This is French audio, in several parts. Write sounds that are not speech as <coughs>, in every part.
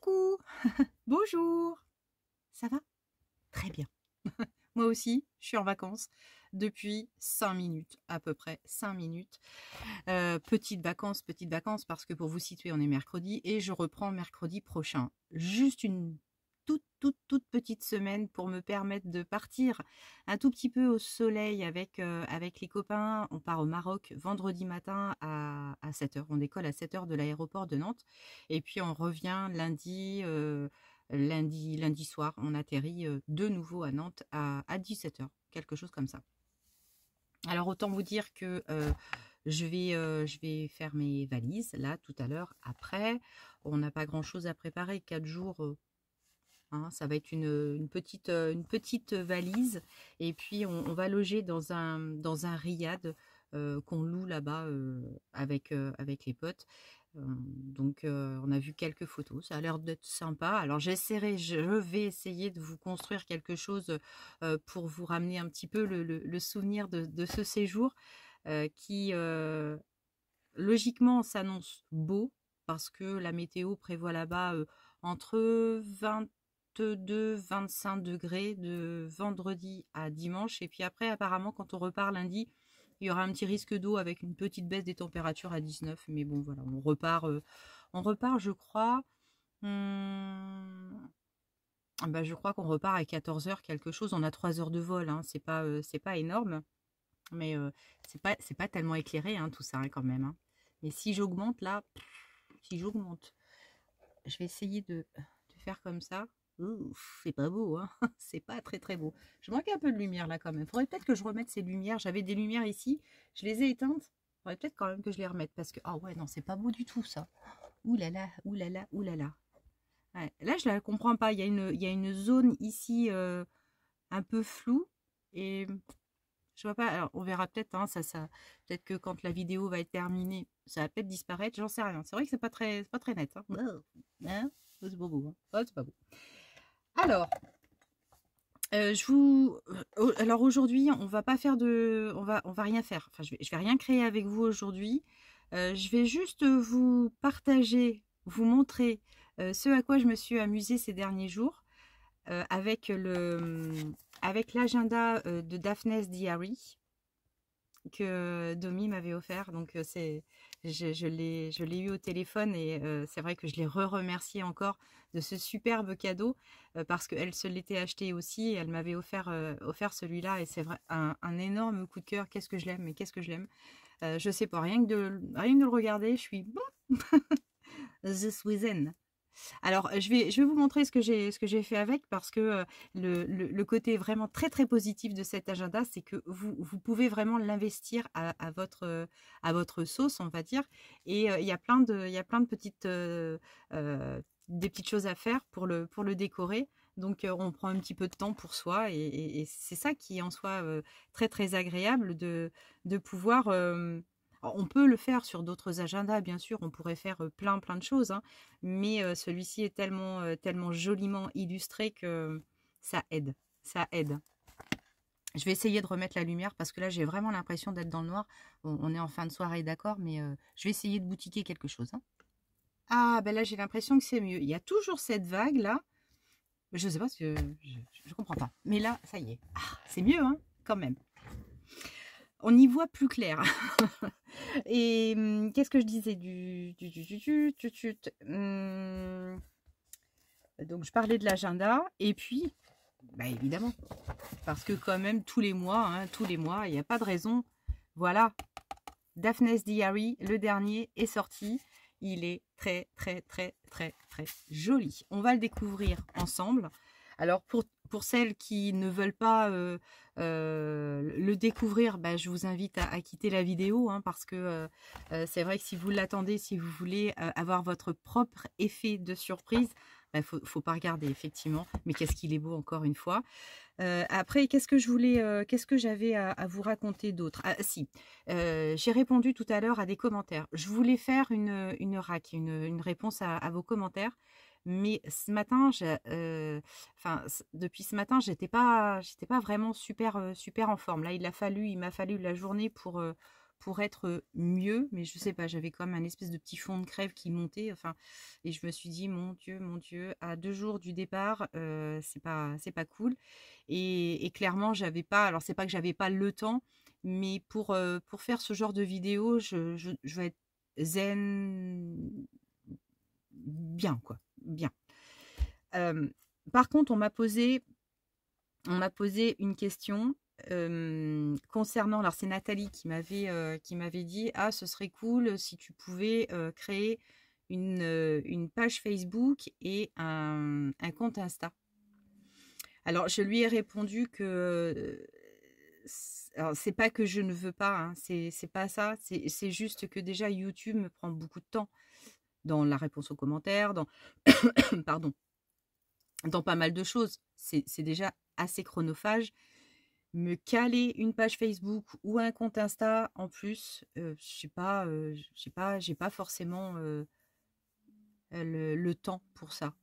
Coucou <laughs> Bonjour Ça va Très bien. <laughs> Moi aussi, je suis en vacances depuis cinq minutes, à peu près 5 minutes. Euh, petite vacances, petite vacances, parce que pour vous situer, on est mercredi et je reprends mercredi prochain. Juste une toute, toute, toute petite semaine pour me permettre de partir un tout petit peu au soleil avec, euh, avec les copains. On part au Maroc vendredi matin à, à 7h. On décolle à 7h de l'aéroport de Nantes. Et puis on revient lundi. Euh, lundi, lundi soir, on atterrit euh, de nouveau à Nantes à, à 17h, quelque chose comme ça. Alors autant vous dire que je, vais, je vais faire mes valises là tout à l'heure après. On n'a pas grand chose à préparer, quatre jours, Hein. ça va être une, petite, euh, une petite valise. Et puis, on, va loger dans un, dans un riad euh, qu'on loue là-bas euh, avec, avec les potes. donc, on a vu quelques photos. Ça a l'air d'être sympa. Alors, j'essaierai, je vais essayer de vous construire quelque chose pour vous ramener un petit peu le, souvenir de, de, ce séjour qui, logiquement, s'annonce beau parce que la météo prévoit là-bas entre 20 de 25 degrés de vendredi à dimanche. Et puis après, apparemment, quand on repart lundi, il y aura un petit risque d'eau avec une petite baisse des températures à 19. Mais bon, voilà, on repart, euh, on repart je crois... Hmm, bah, je crois qu'on repart à 14h quelque chose. On a 3 heures de vol, hein. c'est pas, euh, pas énorme. Mais euh, c'est pas, pas tellement éclairé hein, tout ça hein, quand même. Mais si j'augmente là, si j'augmente, je vais essayer de, de faire comme ça c'est pas beau, hein <laughs> c'est pas très très beau. Je manque un peu de lumière là quand même. il Faudrait peut-être que je remette ces lumières. J'avais des lumières ici, je les ai éteintes. il Faudrait peut-être quand même que je les remette parce que ah ouais non c'est pas beau du tout ça. Ouh là là, ouh là là, là là je la comprends pas. Il y a une, il une zone ici euh, un peu floue et je vois pas. on verra peut-être. Hein, ça, ça peut-être que quand la vidéo va être terminée, ça va peut-être disparaître. J'en sais rien. C'est vrai que c'est pas très, pas très net. c'est hein. beau. Hein? Oh, c'est pas beau. Oh, alors, euh, je vous... Euh, alors aujourd'hui, on va pas faire de... On va, on va rien faire. Enfin, je vais, vais rien créer avec vous aujourd'hui. Euh, je vais juste vous partager, vous montrer ce à quoi je me suis amusée ces derniers jours avec le avec l'agenda de Daphne's Diary que Domi m'avait offert. Donc c'est je, l'ai eu au téléphone et euh, c'est vrai que je l'ai re remercié encore de ce superbe cadeau euh, parce qu'elle se l'était acheté aussi et elle m'avait offert, euh, celui-là et c'est vrai un, énorme coup de cœur. Qu'est-ce que je l'aime, mais qu'est-ce que je l'aime. je sais pas, rien que, de, rien le regarder, je suis <laughs> The alors, je vais, vous montrer ce que j'ai, fait avec parce que euh, le, côté vraiment très très positif de cet agenda, c'est que vous, pouvez vraiment l'investir à, votre, euh, à sauce, on va dire. Et euh, il y a plein de, petites, choses à faire pour le, décorer. Donc, on prend un petit peu de temps pour soi et, c'est ça qui en soi très très agréable de pouvoir on peut le faire sur d'autres agendas, bien sûr, on pourrait faire plein plein de choses, hein, mais celui-ci est tellement, tellement joliment illustré que ça aide, ça aide. Je vais essayer de remettre la lumière parce que là j'ai vraiment l'impression d'être dans le noir. on est en fin de soirée, d'accord, mais je vais essayer de boutiquer quelque chose. Hein. Ah ben là j'ai l'impression que c'est mieux. Il y a toujours cette vague là. Je ne sais pas, je, je, comprends pas. Mais là, ça y est. Ah, c'est mieux, hein, quand même on y voit plus clair. <laughs> Et mmh, qu'est-ce que je disais du, mmh. Donc je parlais de l'agenda et puis, bah évidemment, parce que quand même tous les mois, hein, tous les mois, il n'y a pas de raison. Voilà, Daphne's Diary, le dernier est sorti. Il est très très très très très joli. On va le découvrir ensemble. Alors pour pour celles qui ne veulent pas euh, euh, le découvrir, bah, je vous invite à, quitter la vidéo hein, parce que euh, c'est vrai que si vous l'attendez, si vous voulez avoir votre propre effet de surprise, il bah, ne faut, pas regarder effectivement. Mais qu'est-ce qu'il est beau encore une fois. après, qu'est-ce que je voulais, qu'est-ce que j'avais à, vous raconter d'autre ah, si, j'ai répondu tout à l'heure à des commentaires. Je voulais faire une, une une, réponse à vos commentaires. Mais ce matin, euh, enfin, depuis ce matin, j'étais pas, j'étais pas vraiment super, euh, super en forme. Là, il a fallu, il m'a fallu la journée pour, euh, pour être mieux. Mais je sais pas, j'avais comme un espèce de petit fond de crève qui montait. Enfin, et je me suis dit, mon Dieu, mon Dieu, à deux jours du départ, ce c'est pas, c'est pas cool. Et, clairement, j'avais pas. Alors, c'est pas que j'avais pas le temps, mais pour, pour faire ce genre de vidéo, je vais être zen bien quoi bien. Euh, par contre, on m'a posé, on m'a posé une question euh, concernant. Alors, c'est Nathalie qui m'avait, euh, qui m'avait dit ah, ce serait cool si tu pouvais créer une, page Facebook et un, compte Insta. Alors, je lui ai répondu que c'est pas que je ne veux pas, hein, c'est pas ça, c'est juste que déjà YouTube me prend beaucoup de temps dans la réponse aux commentaires, dans, <coughs> pardon, dans pas mal de choses. C'est déjà assez chronophage. Me caler une page Facebook ou un compte Insta en plus, euh, je sais pas, euh, je sais pas, pas forcément euh, le, temps pour ça.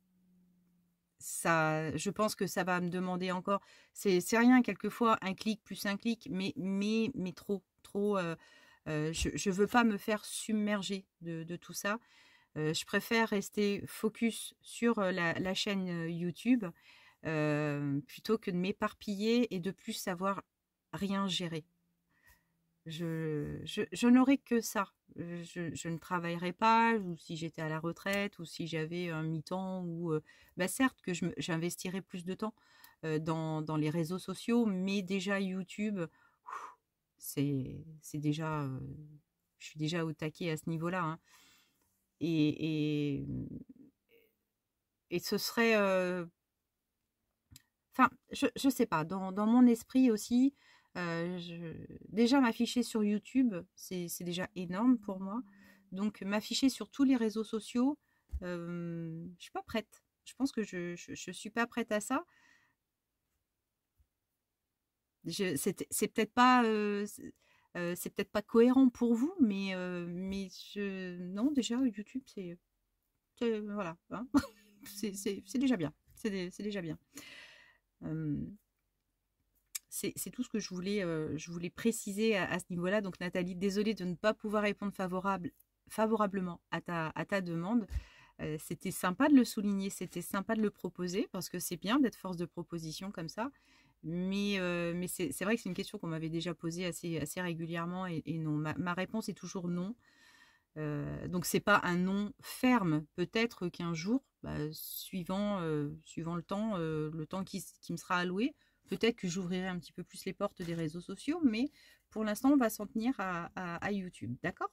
Ça, je pense que ça va me demander encore. C'est rien quelquefois, un clic plus un clic, mais mais mais trop, trop. je, ne veux pas me faire submerger de tout ça je préfère rester focus sur la, chaîne YouTube plutôt que de m'éparpiller et de plus savoir rien gérer. Je, n'aurai que ça. Je, ne travaillerai pas, ou si j'étais à la retraite, ou si j'avais un mi-temps, ou bah, certes que j'investirais plus de temps dans, les réseaux sociaux, mais déjà YouTube, c'est déjà, je suis déjà au taquet à ce niveau-là. Hein et, mmh, et, ce serait... Enfin, je ne sais pas, dans, dans, mon esprit aussi, je... déjà m'afficher sur YouTube, c'est déjà énorme pour moi. Donc m'afficher sur tous les réseaux sociaux, euh, je suis pas prête. Je pense que je, ne suis pas prête à ça. C'est peut-être pas. Euh, c'est peut-être pas cohérent pour vous, mais, je... Euh, non, déjà, YouTube, c'est. Voilà. Hein. <laughs> c'est déjà bien. C'est déjà bien. C'est tout ce que je voulais, euh, je voulais préciser à, ce niveau-là. Donc, Nathalie, désolée de ne pas pouvoir répondre favorablement à ta demande. c'était sympa de le souligner, c'était sympa de le proposer, parce que c'est bien d'être force de proposition comme ça. Mais, euh, c'est vrai que c'est une question qu'on m'avait déjà posée assez, régulièrement et, non. Ma, réponse est toujours non. Donc, euh, donc c'est pas un non ferme. Peut-être qu'un jour, bah, euh, suivant, le temps, le temps qui, me sera alloué, peut-être que j'ouvrirai un petit peu plus les portes des réseaux sociaux. Mais pour l'instant, on va s'en tenir à YouTube. D'accord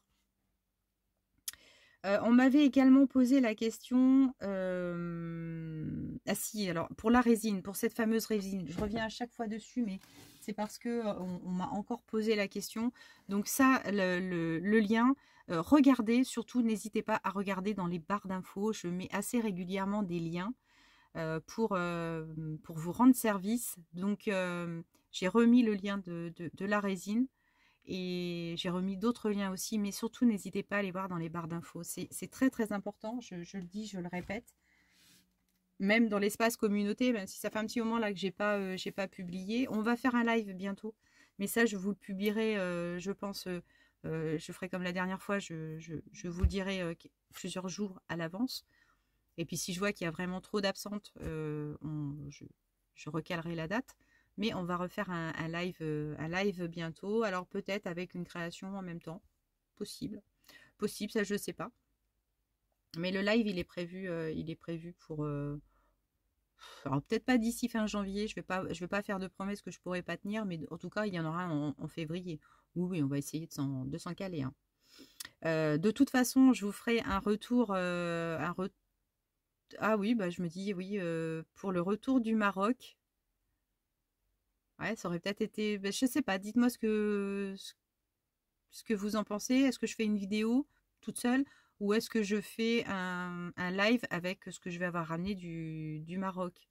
on m'avait également posé la question, ah si, alors pour la résine, pour cette fameuse résine, je reviens à chaque fois dessus, mais c'est parce que on, m'a encore posé la question. Donc ça, le, lien, regardez, surtout n'hésitez pas à regarder dans les barres d'infos, je mets assez régulièrement des liens pour, pour vous rendre service. Donc j'ai remis le lien de la résine. Et j'ai remis d'autres liens aussi, mais surtout n'hésitez pas à aller voir dans les barres d'infos. C'est très très important, je, le dis, je le répète. Même dans l'espace communauté, même ben, si ça fait un petit moment là que j'ai pas, euh, pas publié, on va faire un live bientôt. Mais ça, je vous le publierai, euh, je pense, euh, je ferai comme la dernière fois, je, je, vous le dirai plusieurs jours à l'avance. Et puis si je vois qu'il y a vraiment trop d'absentes, je recalerai la date. Mais on va refaire un, live, euh, un live bientôt. Alors peut-être avec une création en même temps. Possible. Possible, ça je ne sais pas. Mais le live, il est prévu, euh, il est prévu pour. Euh, alors peut-être pas d'ici fin janvier, je ne vais, pas, je vais pas faire de promesses que je ne pourrais pas tenir, mais en tout cas, il y en aura en, février. Oui, oui, on va essayer de s'en caler. Hein. de toute façon, je vous ferai un retour. Un Ah oui, bah, je me dis oui, pour le retour du Maroc, ça aurait peut-être été. Ben, je sais pas, dites-moi ce que, ce que vous en pensez. Est-ce que je fais une vidéo toute seule ou est-ce que je fais un, live avec ce que je vais avoir ramené du, du Maroc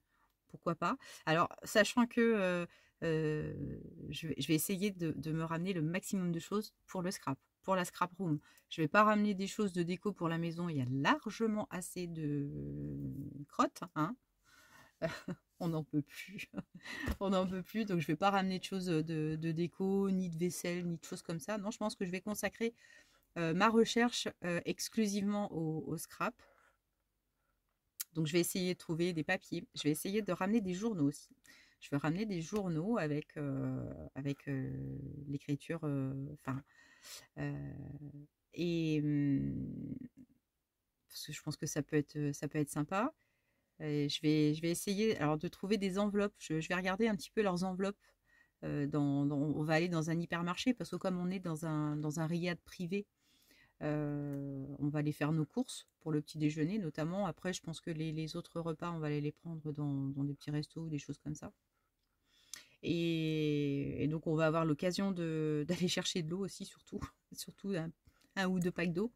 Pourquoi pas Alors, sachant que euh, euh, je, vais, essayer de, de, me ramener le maximum de choses pour le scrap, pour la scrap room. Je ne vais pas ramener des choses de déco pour la maison, il y a largement assez de euh, crottes. Hein <laughs> on n'en peut plus. <laughs> on n'en peut plus. Donc, je ne vais pas ramener de choses euh, de, déco, ni de vaisselle, ni de choses comme ça. Non, je pense que je vais consacrer euh, ma recherche euh, exclusivement au, scrap. Donc, je vais essayer de trouver des papiers. Je vais essayer de ramener des journaux aussi. Je vais ramener des journaux avec, avec l'écriture. Enfin. et. Hum, parce que je pense que ça peut être, ça peut être sympa je, vais, je vais essayer alors, de trouver des enveloppes. Je, vais regarder un petit peu leurs enveloppes. Euh, on va aller dans un hypermarché parce que comme on est dans un, dans un riad privé, euh, on va aller faire nos courses pour le petit déjeuner notamment. Après, je pense que les, autres repas, on va aller les prendre dans, des petits restos ou des choses comme ça. Et, donc, on va avoir l'occasion <laughs> d'aller chercher de l'eau aussi, surtout, <laughs> surtout un, ou deux packs d'eau.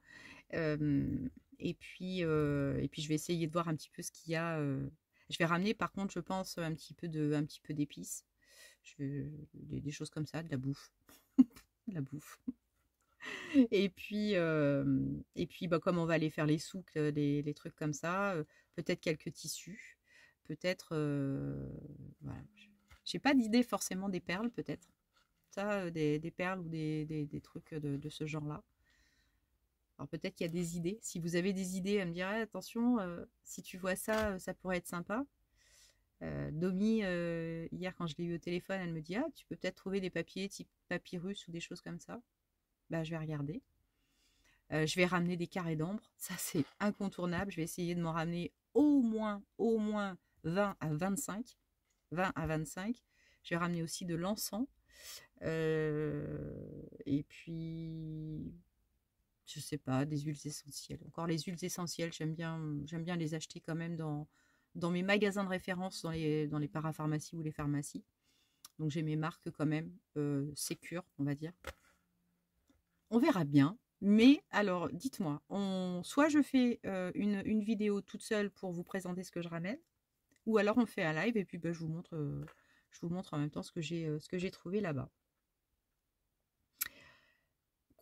Euh, et puis, euh, et puis je vais essayer de voir un petit peu ce qu'il y a. Euh. Je vais ramener, par contre, je pense, un petit peu de, un petit peu d'épices. Des, choses comme ça, de la bouffe. <laughs> la bouffe. <laughs> Et puis, euh, et puis bah, comme on va aller faire les souques les, trucs comme ça, peut-être quelques tissus, peut-être. voilà. J'ai pas d'idée forcément des perles, peut-être. Ça, des, des, perles ou des, des trucs de ce genre-là. Alors peut-être qu'il y a des idées. Si vous avez des idées elle me dirait, ah, attention, euh, si tu vois ça, euh, ça pourrait être sympa. Domi, euh, hier quand je l'ai eu au téléphone, elle me dit, ah, tu peux peut-être trouver des papiers type papyrus ou des choses comme ça. Bah, je vais regarder. je vais ramener des carrés d'ambre. Ça, c'est incontournable. Je vais essayer de m'en ramener au moins, au moins 20 à 25. 20 à 25. Je vais ramener aussi de l'encens. et puis je sais pas, des huiles essentielles. Encore les huiles essentielles, j'aime bien, j'aime bien les acheter quand même dans, dans mes magasins de référence, dans les, dans les parapharmacies ou les pharmacies. Donc j'ai mes marques quand même euh, sécures, on va dire. On verra bien. Mais alors, dites-moi, soit je fais euh, une, vidéo toute seule pour vous présenter ce que je ramène, ou alors on fait un live et puis bah, je, vous montre, euh, je vous montre en même temps ce que j'ai trouvé là-bas.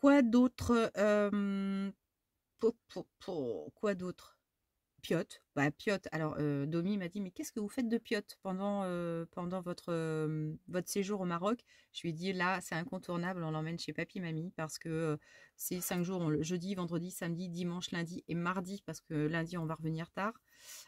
Quoi d'autre Quoi d'autre Piotte. Bah, piote. Alors, Domi m'a dit, mais qu'est-ce que vous faites de Piotte pendant, pendant votre, votre séjour au Maroc Je lui ai dit, là, c'est incontournable, on l'emmène chez papy, mamie, parce que c'est cinq jours, jeudi, vendredi, samedi, dimanche, lundi et mardi, parce que lundi, on va revenir tard.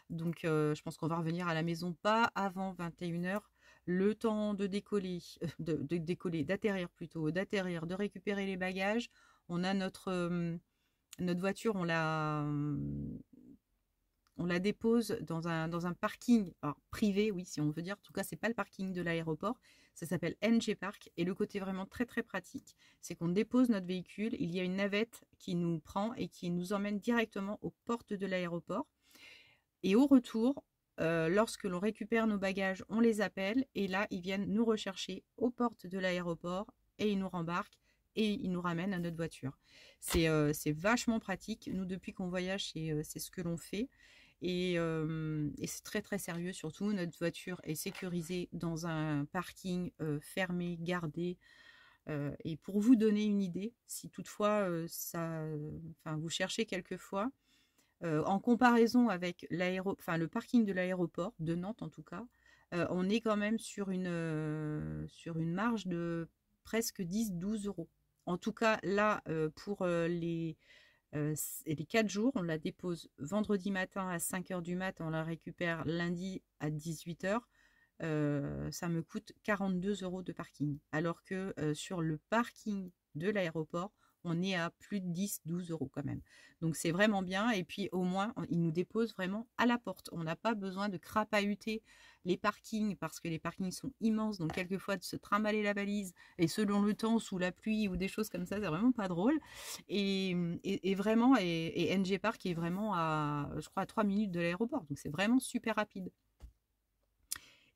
Donc, je pense qu'on va revenir à la maison pas avant 21h, le temps de décoller, <laughs> de, décoller, d'atterrir plutôt, d'atterrir, de récupérer les bagages. On a notre, euh, notre voiture, on la, euh, on la dépose dans un, dans un parking privé, oui, si on veut dire. En tout cas, c'est pas le parking de l'aéroport. Ça s'appelle NG Park. Et le côté vraiment très très pratique, c'est qu'on dépose notre véhicule. Il y a une navette qui nous prend et qui nous emmène directement aux portes de l'aéroport. Et au retour, euh, lorsque l'on récupère nos bagages, on les appelle et là, ils viennent nous rechercher aux portes de l'aéroport et ils nous rembarquent et ils nous ramènent à notre voiture. C'est euh, vachement pratique. Nous, depuis qu'on voyage, c'est euh, ce que l'on fait. Et, c'est très très sérieux surtout. Notre voiture est sécurisée dans un parking fermé, gardé. et pour vous donner une idée, si toutefois ça, vous cherchez quelquefois, euh, en comparaison avec le parking de l'aéroport, de Nantes en tout cas, euh, on est quand même sur une, euh, marge de presque 10-12 euros. En tout cas, là, pour les, les 4 jours, on la dépose vendredi matin à 5h du mat, on la récupère lundi à 18h. ça me coûte 42 euros de parking. Alors que sur le parking de l'aéroport, on est à plus de 10, 12 euros quand même. Donc c'est vraiment bien. Et puis au moins, ils nous déposent vraiment à la porte. On n'a pas besoin de crapahuter les parkings parce que les parkings sont immenses. Donc quelquefois de se trimballer la valise et selon le temps, sous la pluie ou des choses comme ça, c'est vraiment pas drôle. Et, vraiment, et, NG Park est vraiment à, je crois, à 3 minutes de l'aéroport. Donc c'est vraiment super rapide.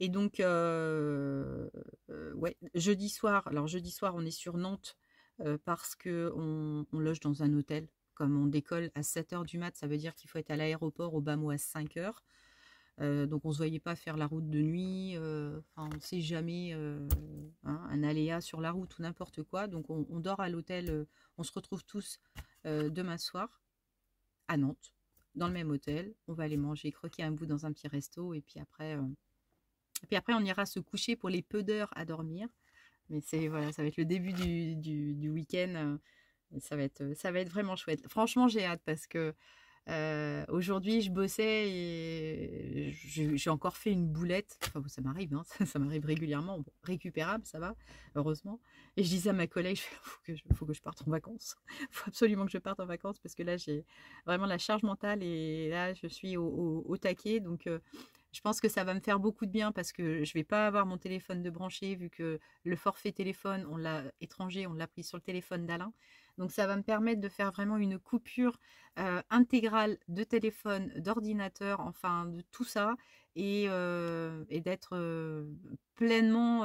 Et donc, euh, euh, ouais, jeudi soir, alors jeudi soir, on est sur Nantes parce qu'on on loge dans un hôtel. Comme on décolle à 7h du mat, ça veut dire qu'il faut être à l'aéroport au bas mot à 5h. donc on ne se voyait pas faire la route de nuit, on ne sait jamais hein, un aléa sur la route ou n'importe quoi. Donc on, dort à l'hôtel, on se retrouve tous demain soir à Nantes, dans le même hôtel. On va aller manger, croquer un bout dans un petit resto et puis après, et puis après on ira se coucher pour les peu d'heures à dormir. Mais c'est voilà, ça va être le début du, du, week-end. Euh, ça va, être, ça va être vraiment chouette. Franchement, j'ai hâte parce que euh, aujourd'hui, je bossais et j'ai encore fait une boulette. Enfin, ça m'arrive, hein, <laughs> ça, m'arrive régulièrement. récupérable, ça va, heureusement. Et je disais à ma collègue, il faut, que je, faut que je parte en vacances. Il <laughs> faut absolument que je parte en vacances parce que là, j'ai vraiment la charge mentale et là, je suis au, au, taquet. Donc, euh, je pense que ça va me faire beaucoup de bien parce que je vais pas avoir mon téléphone de branché vu que le forfait téléphone, on l'a étranger, on l'a pris sur le téléphone d'Alain. Donc ça va me permettre de faire vraiment une coupure euh, intégrale de téléphone, d'ordinateur, enfin de tout ça, et, euh, d'être euh, pleinement,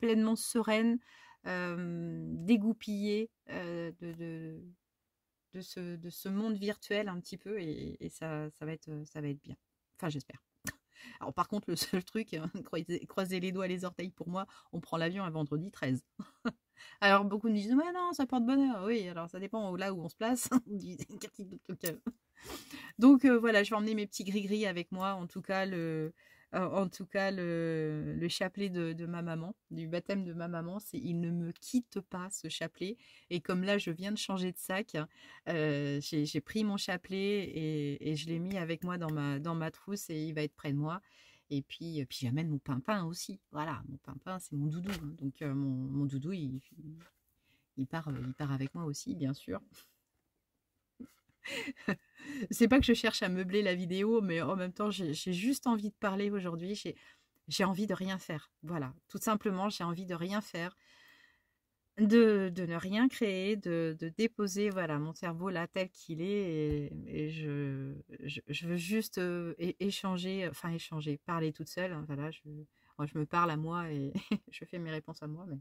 pleinement sereine, dégoupillée de, de ce, monde virtuel un petit peu et, ça, ça, va être, euh, ça va être bien. Enfin, j'espère. <laughs> Alors, par contre, le seul <laughs> truc, hein, croiser croisez, les doigts, les orteils pour moi, on prend l'avion à vendredi 13. <laughs> alors, beaucoup me disent, Ouais, non, ça porte bonheur. Oui, alors ça dépend là où on se place. Euh?» Donc, euh, voilà, je vais emmener mes petits gris-gris avec moi. En tout cas, le, en tout cas le, chapelet de, ma maman, du baptême de ma maman, c'est il ne me quitte pas ce chapelet. Et comme là je viens de changer de sac, euh, j'ai pris mon chapelet et, je l'ai mis avec moi dans ma, dans ma trousse et il va être près de moi. Et puis, euh, puis j'amène mon pimpin aussi. Voilà, mon pimpin, c'est mon doudou. Hein. Donc euh, mon, doudou, il, il, part, il part avec moi aussi, bien sûr. <laughs> c'est pas que je cherche à meubler la vidéo, mais en même temps, j'ai juste envie de parler aujourd'hui. J'ai envie de rien faire. Voilà, tout simplement, j'ai envie de rien faire, de, de ne rien créer, de, de, déposer voilà mon cerveau là tel qu'il est. Et, je, je, veux juste euh, échanger, enfin échanger, parler toute seule. Hein, voilà, je, je me parle à moi et <laughs> je fais mes réponses à moi. Mais...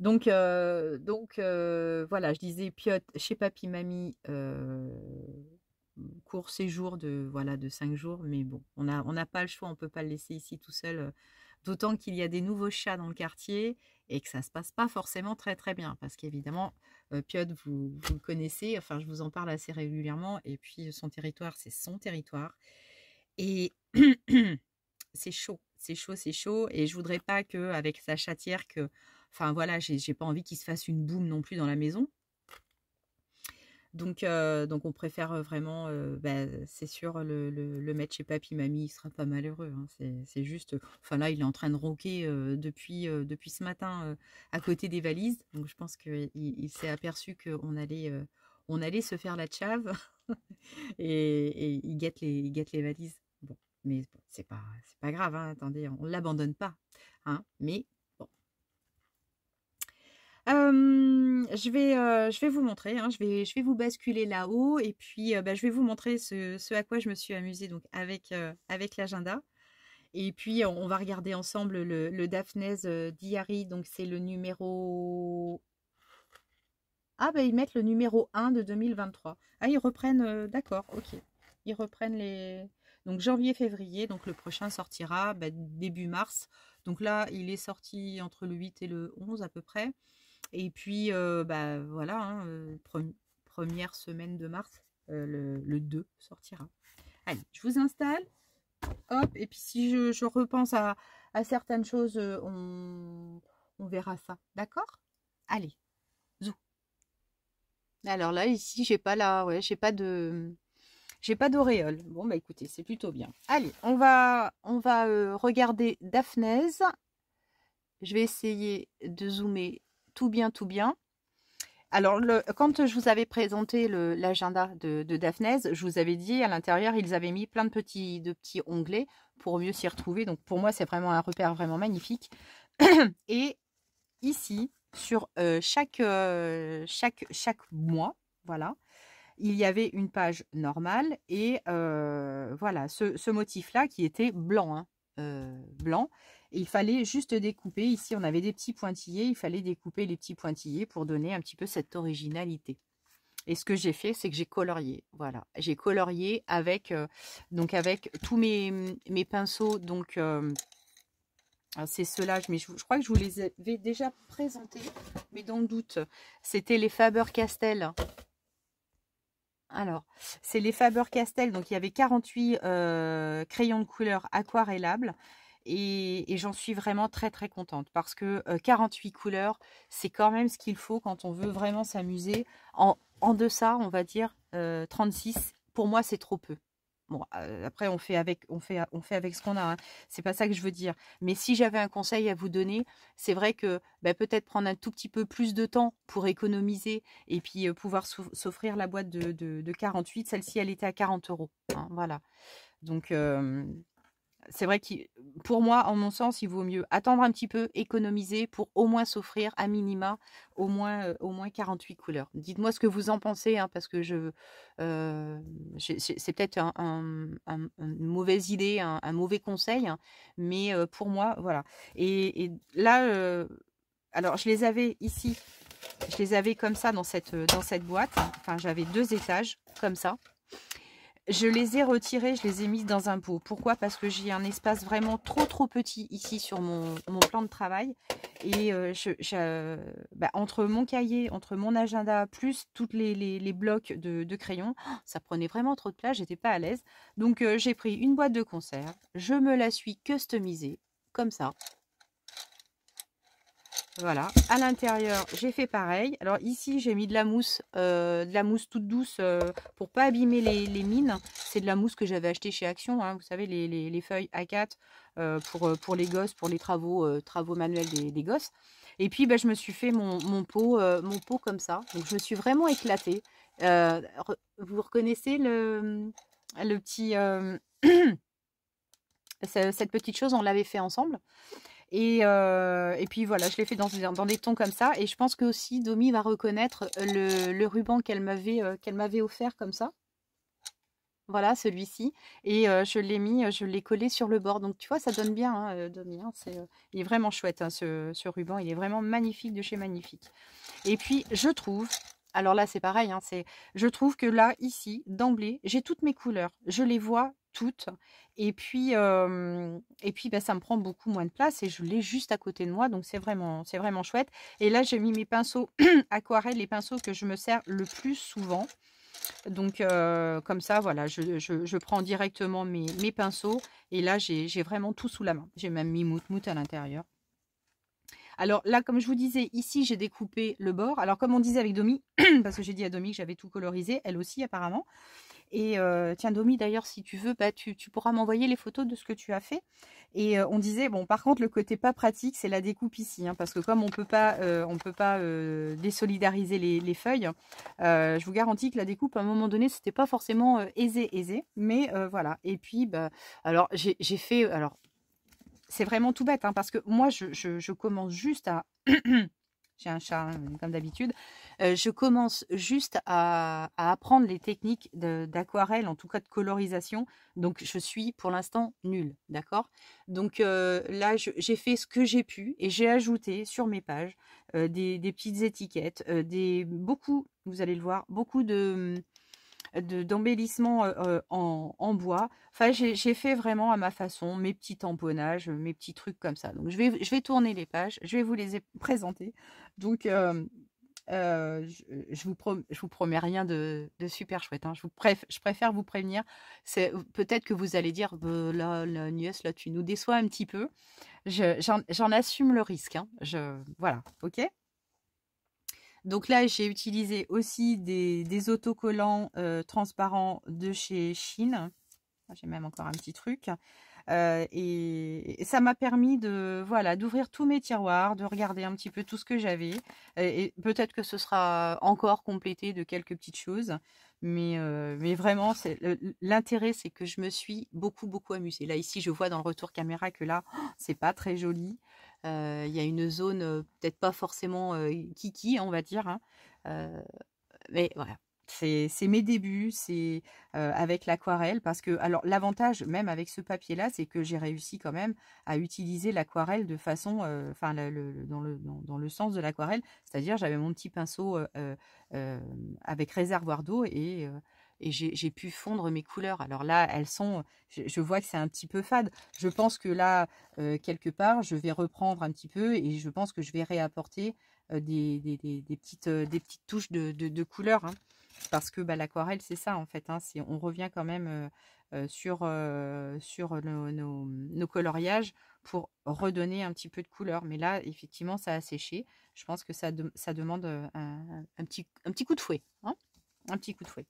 Donc, euh, donc euh, voilà, je disais Piot chez papy mamie, euh, court séjour de voilà de 5 jours, mais bon, on n'a on pas le choix, on ne peut pas le laisser ici tout seul. D'autant qu'il y a des nouveaux chats dans le quartier et que ça se passe pas forcément très très bien parce qu'évidemment Piot vous, vous le connaissez, enfin je vous en parle assez régulièrement et puis son territoire c'est son territoire et <clears throat> c'est chaud, c'est chaud, c'est chaud et je voudrais pas que avec sa chatière que Enfin voilà, j'ai pas envie qu'il se fasse une boum non plus dans la maison. Donc, euh, donc on préfère euh, vraiment, euh, bah, c'est sûr, le, le, mettre chez papy, mamie, il sera pas malheureux. Hein. c'est juste, enfin là, il est en train de ronquer depuis, depuis ce matin à côté des valises. Donc je pense qu'il il, s'est aperçu qu'on allait, on allait se faire la chave <laughs> et, il, guette les, guette les valises. Bon, mais c'est pas, pas grave, hein. attendez, on l'abandonne pas. Hein, mais je, vais, je vais vous montrer, hein, je, vais, je vais vous basculer là-haut et puis bah, je vais vous montrer ce, à quoi je me suis amusée donc, avec, avec l'agenda. Et puis on va regarder ensemble le, le Diary, donc c'est le numéro... Ah bah ils mettent le numéro 1 de 2023. Ah ils reprennent, d'accord, ok. Ils reprennent les... Donc janvier-février, donc le prochain sortira bah, début mars. Donc là, il est sorti entre le 8 et le 11 à peu près. Et puis, euh, bah voilà, hein, euh, première semaine de mars, euh, le, 2 sortira. Allez, je vous installe. Hop, et puis si je, repense à, certaines choses, on, verra ça. D'accord Allez, zoom. Alors là, ici, j'ai pas là, ouais, j'ai pas de. J'ai pas d'auréole. Bon bah écoutez, c'est plutôt bien. Allez, on va on va regarder Daphnèse. Je vais essayer de zoomer tout bien, tout bien. Alors, le, quand je vous avais présenté l'agenda de, de je vous avais dit à l'intérieur, ils avaient mis plein de petits, onglets pour mieux s'y retrouver. Donc, pour moi, c'est vraiment un repère vraiment magnifique. <clears throat> Et ici, sur euh, chaque, euh, chaque, chaque mois, voilà, il y avait une page normale et euh, voilà ce, motif-là qui était blanc, hein, blanc il fallait juste découper, ici on avait des petits pointillés, il fallait découper les petits pointillés pour donner un petit peu cette originalité. Et ce que j'ai fait, c'est que j'ai colorié. Voilà, j'ai colorié avec euh, donc avec tous mes, mes pinceaux. Donc euh, ah, c'est ceux-là, mais je, crois que je vous les avais déjà présentés, mais dans le doute, c'était les Faber-Castell. Alors, c'est les Faber-Castell. Donc il y avait 48 euh, crayons de couleur aquarellables et, j'en suis vraiment très très contente parce que 48 euh, couleurs, c'est quand même ce qu'il faut quand on veut vraiment s'amuser. En, en, deçà, on va dire 36, euh, pour moi c'est trop peu. Bon, euh, après on fait avec, on fait, on fait avec ce qu'on a. Hein. C'est pas ça que je veux dire. Mais si j'avais un conseil à vous donner, c'est vrai que bah, peut-être prendre un tout petit peu plus de temps pour économiser et puis pouvoir s'offrir la boîte de, 48. Celle-ci, elle était à 40 euros. Hein, voilà. Donc c'est vrai que pour moi, en mon sens, il vaut mieux attendre un petit peu, économiser pour au moins s'offrir à minima au moins, euh, au moins 48 couleurs. Dites-moi ce que vous en pensez, hein, parce que je, euh, c'est peut-être une mauvaise idée, un, mauvais conseil, hein, mais euh, pour moi, voilà. Et, et là, alors je les avais ici, je les avais comme ça dans cette, dans cette boîte. Enfin, j'avais deux étages comme ça. Je les ai retirés, je les ai mises dans un pot. Pourquoi Parce que j'ai un espace vraiment trop trop petit ici sur mon, plan de travail. Et euh, bah, entre mon cahier, entre mon agenda, plus toutes les, blocs de, crayon, crayons, oh, ça prenait vraiment trop de place, j'étais pas à l'aise. Donc euh, j'ai pris une boîte de conserve, je me la suis customisée, comme ça. Voilà, à l'intérieur, j'ai fait pareil. Alors ici, j'ai mis de la mousse, euh, de la mousse toute douce pour euh, pour pas abîmer les, mines. C'est de la mousse que j'avais achetée chez Action, hein. vous savez, les, feuilles A4 euh, pour, pour les gosses, pour les travaux, travaux manuels des, gosses. Et puis, bah, je me suis fait mon, pot, mon pot comme ça. Donc, je me suis vraiment éclatée. vous reconnaissez le, le petit... <clears throat> cette petite chose, on l'avait fait ensemble. Euh, et, puis voilà, je l'ai fait dans, dans, des tons comme ça. Et je pense que aussi Domi va reconnaître euh, le, ruban euh, qu'elle m'avait offert comme ça. Voilà, celui-ci. Et je l'ai mis, je l'ai collé sur le bord. Donc tu vois, ça donne bien, hein, Domi. Hein, il est vraiment chouette, hein, ce, ce ruban. Il est vraiment magnifique de chez Magnifique. Et puis, je trouve alors là, c'est pareil. Hein, c'est, je trouve que là, ici, d'emblée, j'ai toutes mes couleurs. Je les vois toutes. Et puis, et puis bah, ça me prend beaucoup moins de place et je l'ai juste à côté de moi. Donc, c'est vraiment, c'est vraiment chouette. Et là, j'ai mis mes pinceaux <clears throat> aquarelles, les pinceaux que je me sers le plus souvent. Donc, comme ça, voilà, je, je, prends directement mes, mes, pinceaux. Et là, j'ai vraiment tout sous la main. J'ai même mis Moutmout à l'intérieur. Alors là, comme je vous disais, ici, j'ai découpé le bord. Alors comme on disait avec Domi, <clears throat> parce que j'ai dit à Domi que j'avais tout colorisé, elle aussi apparemment. Et euh, tiens, Domi, d'ailleurs, si tu veux, bah, tu, pourras m'envoyer les photos de ce que tu as fait. Et euh, on disait, bon, par contre, le côté pas pratique, c'est la découpe ici. Hein, parce que comme on peut pas, euh, on peut pas désolidariser les, feuilles, je vous garantis que la découpe, à un moment donné, n'était pas forcément aisé, aisé. Mais voilà. Et puis, bah, alors, j'ai fait... alors c'est vraiment tout bête, hein, parce que moi, je, commence juste à... J'ai un chat, comme d'habitude. je commence juste à, <clears throat> hein, euh, apprendre les techniques d'aquarelle, en tout cas de colorisation. Donc, je suis pour l'instant nulle, d'accord Donc euh, là, j'ai fait ce que j'ai pu et j'ai ajouté sur mes pages euh, des, des, petites étiquettes, des beaucoup, vous allez le voir, beaucoup de d'embellissement euh, euh, en, bois. Enfin, j'ai fait vraiment à ma façon mes petits tamponnages, mes petits trucs comme ça. Donc, je vais, je vais tourner les pages, je vais vous les présenter. Donc, euh, je, ne vous promets rien de, super chouette. Hein. Je, vous je préfère vous prévenir. C'est Peut-être que vous allez dire, bah, la nièce, là, tu nous déçois un petit peu. J'en assume le risque. Hein. Je, voilà, ok donc là, j'ai utilisé aussi des, autocollants euh, transparents de chez Chine. Ah, j'ai même encore un petit truc. Euh, et, ça m'a permis de voilà d'ouvrir tous mes tiroirs, de regarder un petit peu tout ce que j'avais. Et, peut-être que ce sera encore complété de quelques petites choses. Mais, euh, mais vraiment, l'intérêt, c'est que je me suis beaucoup, beaucoup amusée. Là, ici, je vois dans le retour caméra que là, oh, c'est pas très joli. Euh, il y a une zone euh, peut-être pas forcément euh, kiki, on va dire. Hein. mais voilà, c'est mes débuts, c'est avec l'aquarelle parce que alors l'avantage même avec ce papier là, c'est que j'ai réussi quand même à utiliser l'aquarelle de façon, enfin dans, le, le sens de l'aquarelle, c'est-à-dire j'avais mon petit pinceau avec réservoir d'eau et et j'ai pu fondre mes couleurs. Alors là, elles sont, je, vois que c'est un petit peu fade. Je pense que là, euh, quelque part, je vais reprendre un petit peu et je pense que je vais réapporter euh, des, petites, euh, des petites touches de, couleurs. Hein. parce que bah, l'aquarelle, c'est ça en fait. Hein. on revient quand même sur, sur nos, coloriages pour redonner un petit peu de couleur. Mais là, effectivement, ça a séché. Je pense que ça, demande un, petit, un petit coup de fouet. Hein un petit coup de fouet.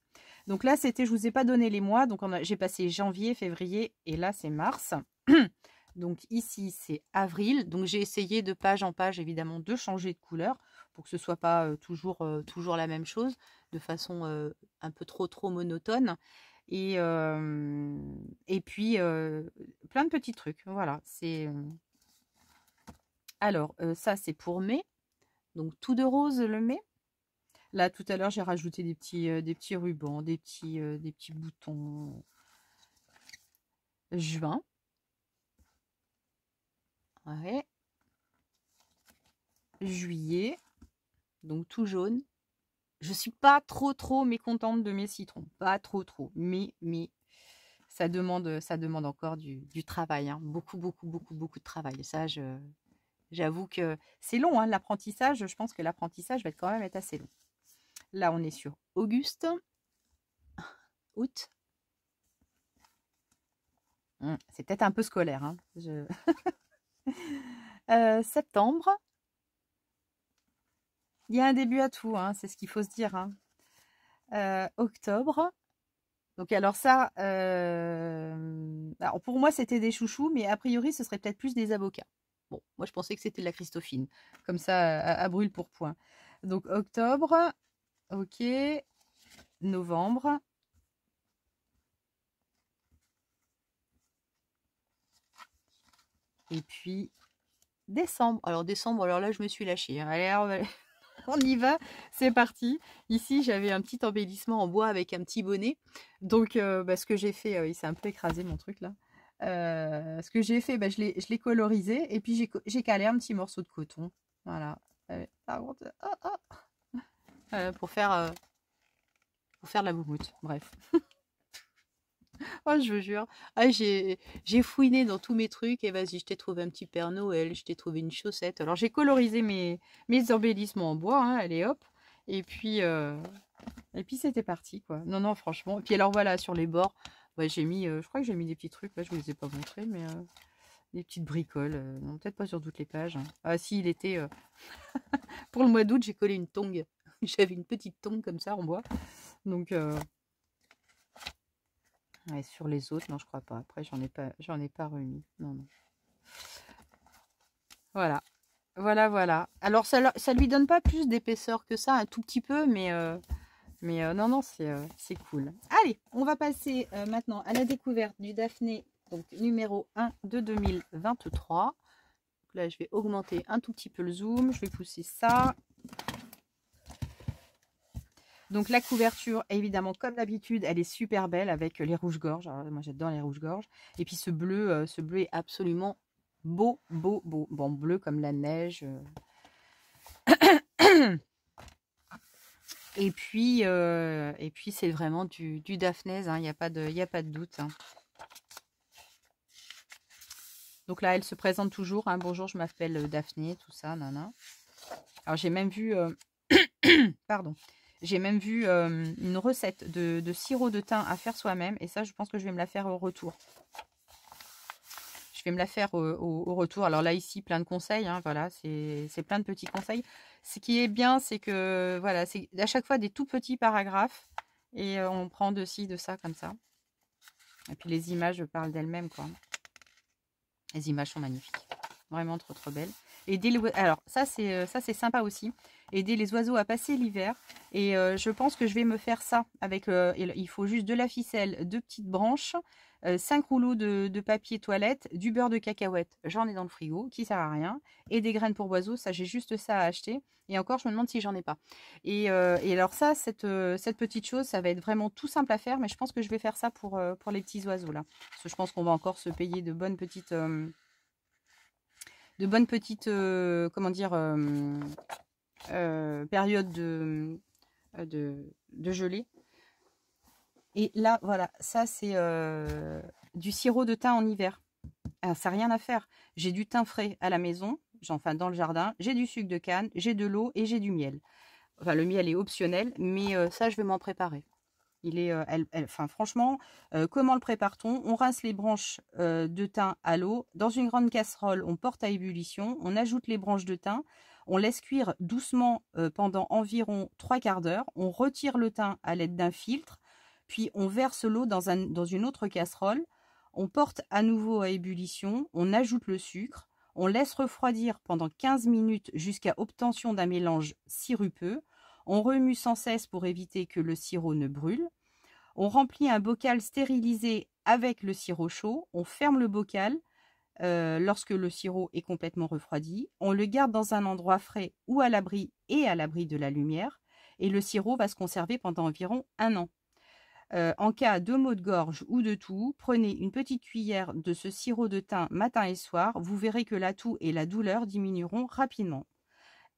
Donc là, c'était, je vous ai pas donné les mois. Donc j'ai passé janvier, février et là, c'est mars. <clears throat> donc ici, c'est avril. Donc j'ai essayé de page en page, évidemment, de changer de couleur pour que ce soit pas euh, toujours, euh, toujours la même chose, de façon euh, un peu trop, trop monotone. Et, et puis, plein de petits trucs. Voilà, c'est... Alors, ça, c'est pour mai. Donc, tout de rose, le mai. Là, tout à l'heure, j'ai rajouté des petits, euh, des petits rubans, des petits, euh, des petits boutons juin. Ouais. Juillet. Donc tout jaune. Je ne suis pas trop trop mécontente de mes citrons. Pas trop trop. Mais, mais ça demande, ça demande encore du, travail. Hein. Beaucoup, beaucoup, beaucoup, beaucoup de travail. Ça, J'avoue que c'est long, hein, l'apprentissage. Je pense que l'apprentissage va être quand même être assez long. Là, on est sur Auguste. Août. Hmm, c'est peut-être un peu scolaire. Hein. <laughs> Euh, septembre. Il y a un début à tout, hein, c'est ce qu'il faut se dire. Hein. Euh, octobre. Donc alors ça, euh, pour moi c'était des chouchous, mais a priori ce serait peut-être plus des avocats. Bon, moi je pensais que c'était de la Christophine, comme ça à, à brûle pour point. Donc octobre, Ok. Novembre. Et puis décembre. Alors décembre, alors là je me suis lâchée. Hein. Allez, <laughs> on, y va, c'est parti. Ici j'avais un petit embellissement en bois avec un petit bonnet. Donc euh, bah, ce que j'ai fait, euh, il s'est un peu écrasé mon truc là. Euh, ce que j'ai fait, bah, je l'ai colorisé et puis j'ai calé un petit morceau de coton. Voilà. Par contre, oh, oh. Euh, pour, faire, euh, faire de la boumoute. Bref. <laughs> oh, je vous jure. Ah, j'ai fouiné dans tous mes trucs et vas-y, je t'ai trouvé un petit Père Noël, je t'ai trouvé une chaussette. Alors, j'ai colorisé mes, mes embellissements en bois. Hein, allez, hop. Et puis, euh, puis c'était parti, quoi. Non, non, franchement. Et puis, alors, voilà, sur les bords, j'ai mis, je crois que j'ai mis des petits trucs. Là, je ne vous les ai pas montrés, mais des petites bricoles. peut-être pas sur toutes les pages. Hein. Ah si, il était... <laughs> Pour le mois d'août, j'ai collé une tongue. <laughs> J'avais une petite tombe comme ça en bois. Donc, euh, sur les autres, non, je crois pas. Après, j'en ai pas, j'en ai pas remis. Non, non. Voilà. Voilà, voilà. Alors, ça, ça lui donne pas plus d'épaisseur que ça, un tout petit peu, mais, euh, mais euh, non, non, c'est cool. Allez, on va passer maintenant à la découverte du Daphné, donc numéro 1 de 2023. Là, je vais augmenter un tout petit peu le zoom. Je vais pousser ça. Donc la couverture, évidemment, comme d'habitude, elle est super belle avec euh, les rouges-gorges. Moi, j'adore les rouges-gorges. Et puis ce bleu, euh, ce bleu est absolument beau, beau, beau. Bon, bleu comme la neige. Euh. <coughs> et puis, et puis c'est vraiment du, du hein. il n'y a, pas de, a pas de doute. Hein. Donc là, elle se présente toujours. Hein. Bonjour, je m'appelle Daphné, tout ça, nana. Alors j'ai même vu, <coughs> pardon, j'ai même vu euh, une recette de, sirop de thym à faire soi-même. Et ça, je pense que je vais me la faire au retour. Je vais me la faire au, retour. Alors là, ici, plein de conseils. Hein, voilà, c'est plein de petits conseils. Ce qui est bien, c'est que voilà, c'est à chaque fois des tout petits paragraphes. Et euh, on prend de ci, de ça, comme ça. Et puis les images parlent d'elles-mêmes, quoi. Les images sont magnifiques. Vraiment trop, trop belles. Aider Alors ça c'est euh, ça c'est sympa aussi. Aider les oiseaux à passer l'hiver. Et euh, je pense que je vais me faire ça. Avec euh, il faut juste de la ficelle, deux petites branches, cinq rouleaux de, papier toilette, du beurre de cacahuète. J'en ai dans le frigo, qui sert à rien. Et des graines pour oiseaux. Ça j'ai juste ça à acheter. Et encore je me demande si j'en ai pas. Et, alors ça cette petite chose ça va être vraiment tout simple à faire. Mais je pense que je vais faire ça pour pour les petits oiseaux là. Parce je pense qu'on va encore se payer de bonnes petites de bonnes petites, euh, comment dire, euh, euh, périodes de, de, gelée. Et là, voilà, ça c'est du sirop de thym en hiver. alors ça n'a rien à faire. J'ai du thym frais à la maison, enfin dans le jardin, j'ai du sucre de canne, j'ai de l'eau et j'ai du miel. Enfin, le miel est optionnel, mais ça, je vais m'en préparer. Euh, franchement, euh, comment le prépare-t-on On rince les branches euh, de thym à l'eau. Dans une grande casserole, on porte à ébullition. On ajoute les branches de thym. On laisse cuire doucement pendant environ trois quarts d'heure. On retire le thym à l'aide d'un filtre. Puis on verse l'eau dans, une autre casserole. On porte à nouveau à ébullition. On ajoute le sucre. On laisse refroidir pendant 15 minutes jusqu'à obtention d'un mélange sirupeux. On remue sans cesse pour éviter que le sirop ne brûle. On remplit un bocal stérilisé avec le sirop chaud. On ferme le bocal euh, lorsque le sirop est complètement refroidi. On le garde dans un endroit frais ou à l'abri et à l'abri de la lumière. Et le sirop va se conserver pendant environ un an. Euh, en cas de maux de gorge ou de toux, prenez une petite cuillère de ce sirop de thym matin et soir. Vous verrez que la toux et la douleur diminueront rapidement.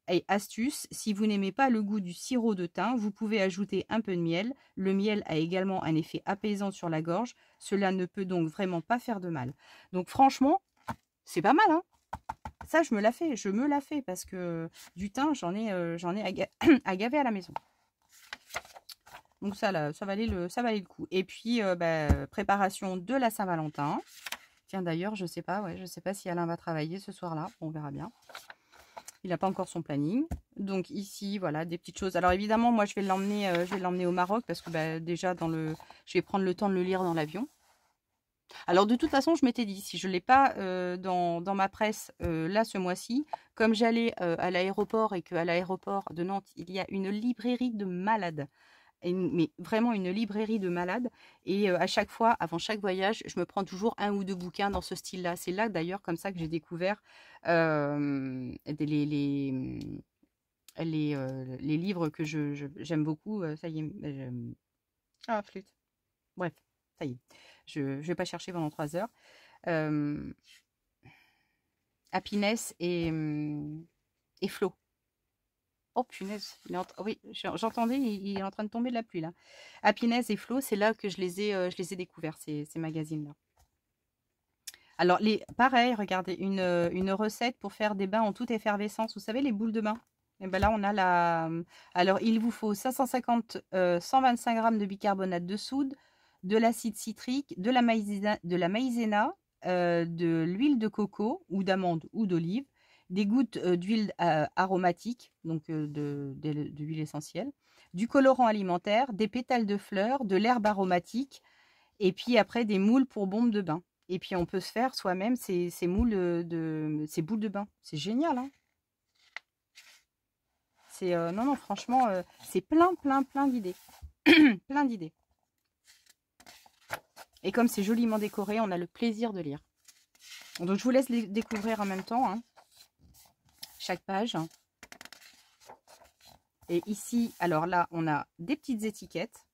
Et astuce, si vous n'aimez pas le goût du sirop de thym, vous pouvez ajouter un peu de miel. Le miel a également un effet apaisant sur la gorge. Cela ne peut donc vraiment pas faire de mal. Donc franchement, c'est pas mal. Hein. Ça, je me la fais. Je me la fais parce que du thym, j'en ai, euh, j'en ai à, à, gaver à la maison. Donc ça, ça, valait le, ça le coup. Et puis, euh, bah, préparation de la Saint-Valentin. Tiens, d'ailleurs, je sais pas, ouais, je sais pas si Alain va travailler ce soir-là. On verra bien. Il n'a pas encore son planning. Donc ici, voilà, des petites choses. Alors évidemment, moi, je vais l'emmener euh, je vais l'emmener au Maroc parce que bah, déjà, dans le, je vais prendre le temps de le lire dans l'avion. Alors de toute façon, je m'étais dit, si je ne l'ai pas euh, dans, dans, ma presse euh, là ce mois-ci, comme j'allais à l'aéroport et qu'à l'aéroport de Nantes, il y a une librairie de malades mais vraiment une librairie de malades. Et euh, à chaque fois, avant chaque voyage, je me prends toujours un ou deux bouquins dans ce style-là. C'est là, d'ailleurs, comme ça que j'ai découvert euh, les, euh, les, livres que j'aime beaucoup. Ça y est. Ah, flûte. Bref, ça y est. Je ne vais pas chercher pendant trois heures. Happiness et, et Flow. Oh punaise, oui, j'entendais, il est en train de tomber de la pluie là. Happiness et Flow, c'est là que je les ai, euh, je les ai découverts, ces, ces magazines-là. Alors, les, pareil, regardez, euh, une, recette pour faire des bains en toute effervescence. Vous savez, les boules de bain Et eh bien, là, on a la... Euh, alors, il vous faut 550, 125 grammes de bicarbonate de soude, de l'acide citrique, de la maïzena, de, de l'huile de coco ou d'amande ou d'olive, des gouttes euh, d'huile euh, aromatique, donc euh, de, l'huile essentielle, du colorant alimentaire, des pétales de fleurs, de l'herbe aromatique, et puis après des moules pour bombes de bain. Et puis on peut se faire soi-même ces, moules de ces boules de bain. C'est génial, hein C'est non, non, franchement, c'est plein, plein, plein d'idées, <clears throat> plein d'idées. Et comme c'est joliment décoré, on a le plaisir de lire. Donc je vous laisse les découvrir en même temps. Hein chaque page. Et ici, alors là, on a des petites étiquettes.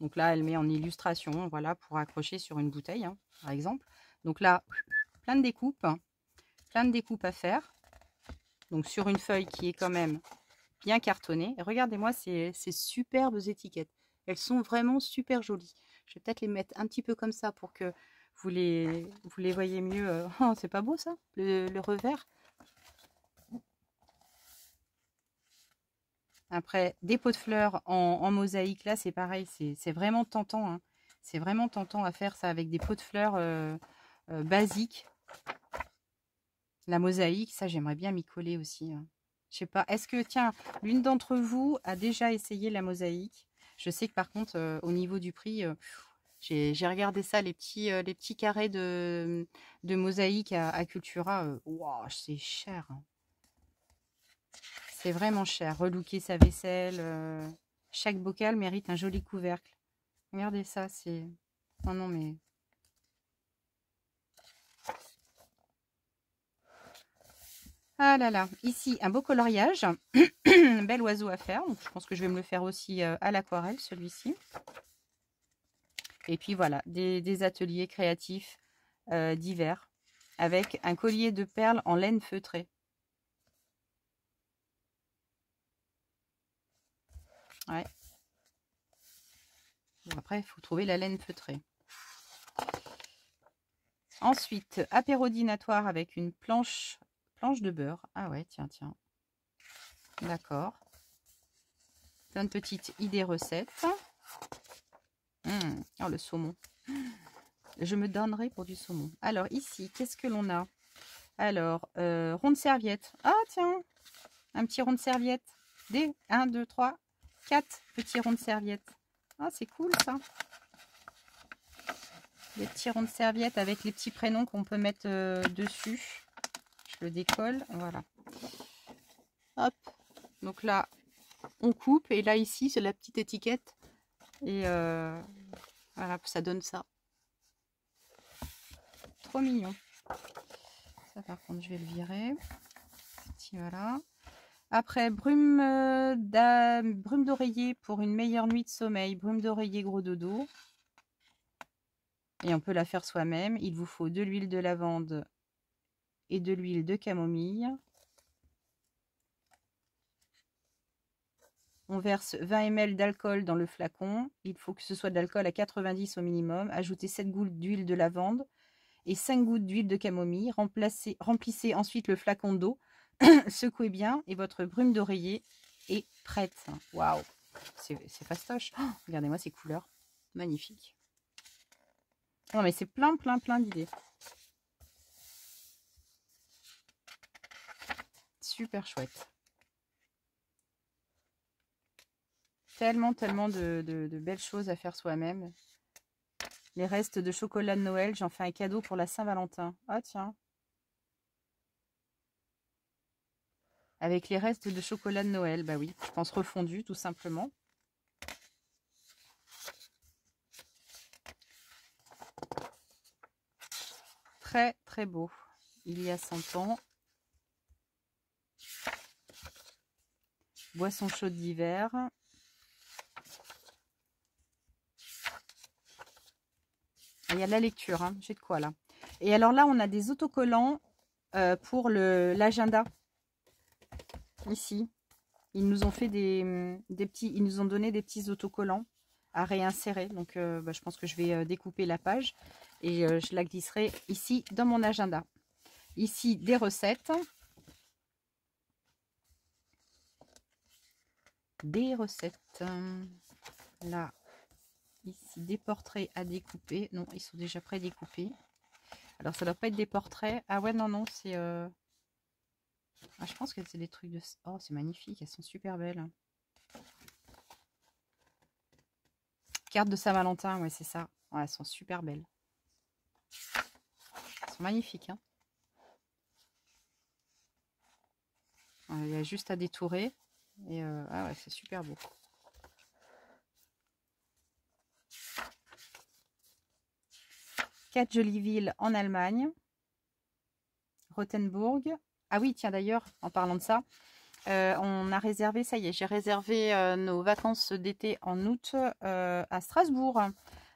Donc là, elle met en illustration, voilà, pour accrocher sur une bouteille, hein, par exemple. Donc là, plein de découpes, plein de découpes à faire. Donc sur une feuille qui est quand même bien cartonnée. Regardez-moi ces, superbes étiquettes. Elles sont vraiment super jolies. Je vais peut-être les mettre un petit peu comme ça pour que vous les, vous les voyez mieux. Oh, c'est pas beau ça, le revers Après, des pots de fleurs en, mosaïque, là, c'est pareil, c'est vraiment tentant. Hein. C'est vraiment tentant à faire ça avec des pots de fleurs euh, euh, basiques. La mosaïque, ça, j'aimerais bien m'y coller aussi. Je hein. Je sais pas, est-ce que, tiens, l'une d'entre vous a déjà essayé la mosaïque Je sais que par contre, euh, au niveau du prix, j'ai regardé ça, les petits, les petits carrés de, de mosaïque à, Cultura. Wow, c'est cher. Hein. C'est vraiment cher. Relooker sa vaisselle. Euh, chaque bocal mérite un joli couvercle. Regardez ça, c'est... Non, oh non, mais... Ah là là, ici un beau coloriage, un <clears throat> bel oiseau à faire, donc je pense que je vais me le faire aussi euh, à l'aquarelle celui-ci. Et puis voilà, des, ateliers créatifs euh, divers avec un collier de perles en laine feutrée. Ouais. après, il faut trouver la laine feutrée. Ensuite, apérodinatoire avec une planche, planche de beurre. Ah ouais, tiens, tiens. D'accord. Plein de petites idées mmh. Oh, le saumon. Je me donnerai pour du saumon. Alors, ici, qu'est-ce que l'on a Alors, euh, rond de serviette. Ah, tiens Un petit rond de serviette. Des 1, 2, 3, 4 petits ronds de serviettes. Ah, c'est cool ça. Les petits ronds de serviettes avec les petits prénoms qu'on peut mettre euh, dessus. Je le décolle, voilà. Hop. Donc là, on coupe. Et là, ici, c'est la petite étiquette. Et euh, voilà, ça donne ça. Trop mignon. Ça, par contre, je vais le virer. voilà. Après, brume, euh, brume d'oreiller pour une meilleure nuit de sommeil. Brume d'oreiller gros dodo. Et on peut la faire soi-même. Il vous faut de l'huile de lavande et de l'huile de camomille. On verse 20 ml d'alcool dans le flacon. Il faut que ce soit de l'alcool à 90 au minimum. Ajoutez 7 gouttes d'huile de lavande et 5 gouttes d'huile de camomille. remplissez ensuite le flacon d'eau <coughs> Secouez bien et votre brume d'oreiller est prête. Waouh, c'est fastoche. Oh, regardez-moi ces couleurs. magnifiques Non, mais c'est plein, plein, plein d'idées. Super chouette. Tellement, tellement de, de belles choses à faire soi-même. Les restes de chocolat de Noël, j'en fais un cadeau pour la Saint-Valentin. Ah tiens, Avec les restes de chocolat de Noël, bah oui, je pense refondu tout simplement. Très très beau, il y a 100 ans. Boisson chaude d'hiver. Ah, il y a la lecture, hein. j'ai de quoi là. Et alors là, on a des autocollants euh, pour l'agenda ici. Ils nous ont fait mm, des, petits, ils nous ont donné des petits autocollants à réinsérer. Donc, euh, bah, je pense que je vais euh, découper la page et euh, je la glisserai ici dans mon agenda. Ici, des recettes. Des recettes. Là, ici, des portraits à découper. Non, ils sont déjà prêts découper. Alors, ça doit pas être des portraits. Ah ouais, non, non, c'est... Ah, je pense que c'est des trucs de... Oh, c'est magnifique, elles sont super belles. Carte de Saint-Valentin, ouais, c'est ça. elles sont super belles. Elles sont magnifiques, hein. Il y a juste à détourer. Et euh, ah ouais, c'est super beau. Quatre jolies villes en Allemagne. Rothenburg, ah oui, tiens d'ailleurs, en parlant de ça, euh, on a réservé, ça y est, j'ai réservé euh, nos vacances d'été en août euh, à Strasbourg.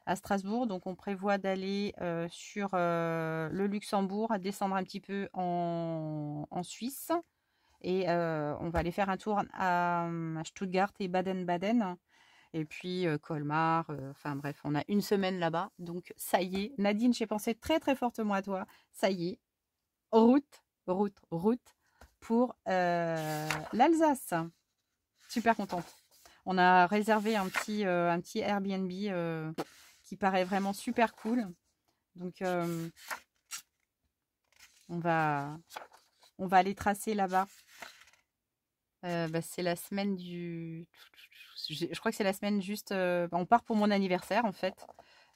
À Strasbourg, donc on prévoit d'aller sur le Luxembourg, descendre un petit peu en, en Suisse. Et on va aller faire un tour à, à Stuttgart et Baden-Baden. Et puis Colmar, enfin bref, on a une semaine là-bas. Donc ça y est, Nadine, j'ai pensé très très fortement à toi. Ça y est, route route, route pour euh, l'Alsace. Super contente. On a réservé un petit, euh, un petit Airbnb euh, qui paraît vraiment super cool. Donc, on, va, on va aller tracer là-bas. Bah, c'est la semaine du... Je crois que c'est la semaine juste... on part pour mon anniversaire, en fait.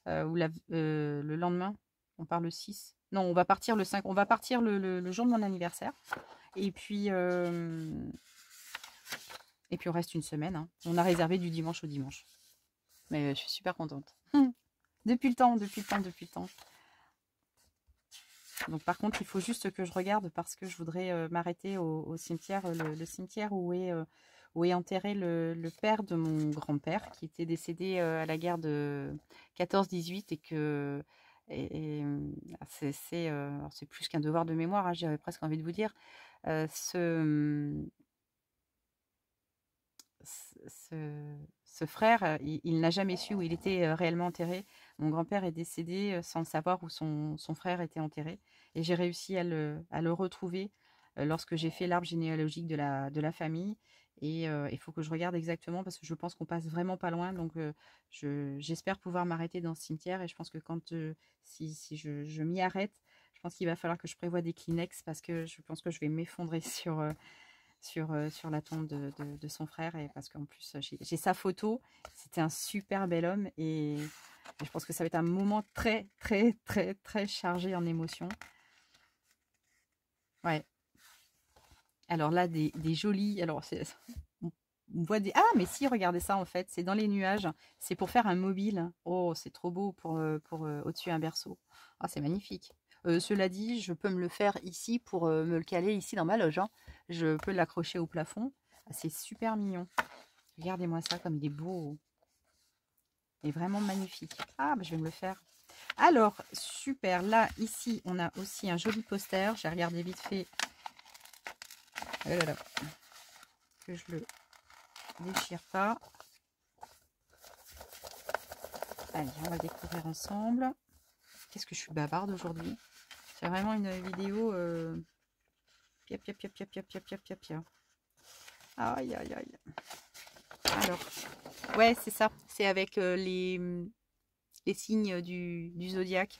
ou le lendemain. On part le 6. Non, on va partir le 5. On va partir le, jour de mon anniversaire. Et puis, euh, et puis on reste une semaine. Hein. On a réservé du dimanche au dimanche. Mais je suis super contente. <laughs> Depuis le temps, depuis le temps, depuis le temps. Donc par contre, il faut juste que je regarde parce que je voudrais euh, m'arrêter au, cimetière, le, cimetière où est, euh, où est enterré le, père de mon grand-père qui était décédé à la guerre de 14-18 et que et, mmh, ah, euh, c'est plus qu'un devoir de mémoire, hein, j'avais presque envie de vous dire. Euh, mmh, ce, ce, ce, frère, euh, il, il n'a jamais su où il était réellement enterré. Mon grand-père est décédé sans savoir où son, son frère était enterré. Et j'ai réussi à le, à le retrouver lorsque j'ai fait l'arbre généalogique de la, de la famille et euh, il faut que je regarde exactement parce que je pense qu'on passe vraiment pas loin. Donc euh, j'espère pouvoir m'arrêter dans ce cimetière. Et je pense que quand euh, si, je, m'y arrête, je pense qu'il va falloir que je prévoie des Kleenex parce que je pense que je vais m'effondrer <laughs> sur, sur, la tombe de, son frère. Et parce qu'en plus, j'ai sa photo. C'était un super bel homme. Et, je pense que ça va être un moment très, très, très, très chargé en émotions. Ouais, alors là, des, jolis... Alors, on voit des. Ah, mais si, regardez ça en fait, c'est dans les nuages. C'est pour faire un mobile. Oh, c'est trop beau pour, euh, pour euh, au-dessus un berceau. Ah, c'est magnifique. Euh, cela dit, je peux me le faire ici pour me le caler ici dans ma loge. Hein. Je peux l'accrocher au plafond. Ah, c'est super mignon. Regardez-moi ça, comme il est beau. Il est vraiment magnifique. Ah, bah, je vais me le faire. Alors, super. Là, ici, on a aussi un joli poster. J'ai regardé vite fait Oh que je le déchire pas. Allez, on va découvrir ensemble. Qu'est-ce que je suis bavarde aujourd'hui C'est vraiment une vidéo euh, pia pia pia pia pia pia pia pia pia. Aïe aïe aïe. Alors, ouais, c'est ça. C'est avec euh, les les signes du, du zodiaque